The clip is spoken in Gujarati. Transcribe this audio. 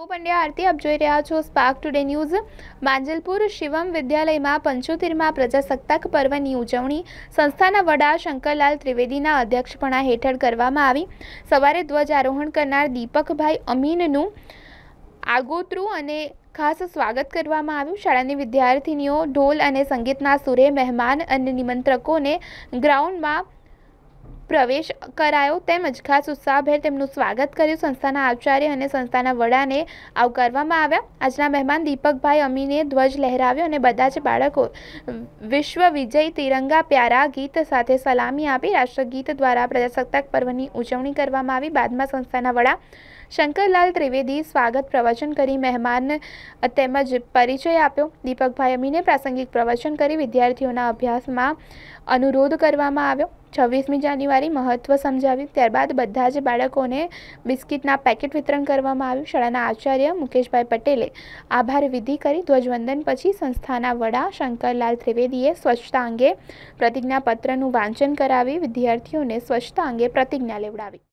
હું પંડ્યા આરતી આપ જોઈ રહ્યા છો Spark Today News Manjalpur Shivam વિદ્યાલયમાં પંચોતેરમાં પ્રજાસત્તાક પર્વની ઉજવણી સંસ્થાના વડા શંકરલાલ ત્રિવેદીના અધ્યક્ષપણા હેઠળ કરવામાં આવી સવારે ધ્વજારોહણ કરનાર દીપકભાઈ અમીનનું આગોતરું અને ખાસ સ્વાગત કરવામાં આવ્યું શાળાની વિદ્યાર્થીનીઓ ઢોલ અને સંગીતના સુરે મહેમાન અને નિમંત્રકોને ગ્રાઉન્ડમાં પ્રવેશ કરાયો તેમજ ખાસ ઉત્સાહભેર તેમનું સ્વાગત કર્યું સંસ્થાના આચાર્ય અને સંસ્થાના વડાને આવકારવામાં આવ્યા આજના મહેમાન દીપકભાઈ અમીને ધ્વજ લહેરાવ્યો અને બધા જ બાળકો વિશ્વ વિજય તિરંગા પ્યારા ગીત સાથે સલામી આપી રાષ્ટ્રગીત દ્વારા પ્રજાસત્તાક પર્વની ઉજવણી કરવામાં આવી બાદમાં સંસ્થાના વડા શંકરલાલ ત્રિવેદી સ્વાગત પ્રવચન કરી મહેમાન તેમજ પરિચય આપ્યો દીપકભાઈ અમીને પ્રાસંગિક પ્રવચન કરી વિદ્યાર્થીઓના અભ્યાસમાં અનુરોધ કરવામાં આવ્યો છવ્વીસમી જાન્યુઆરી મહત્ત્વ સમજાવ્યું ત્યારબાદ બધા જ બાળકોને બિસ્કિટના પેકેટ વિતરણ કરવામાં આવ્યું શાળાના આચાર્ય મુકેશભાઈ પટેલે આભાર વિધિ કરી ધ્વજવંદન પછી સંસ્થાના વડા શંકરલાલ ત્રિવેદીએ સ્વચ્છતા અંગે પ્રતિજ્ઞાપત્રનું વાંચન કરાવી વિદ્યાર્થીઓને સ્વચ્છતા અંગે પ્રતિજ્ઞા લેવડાવી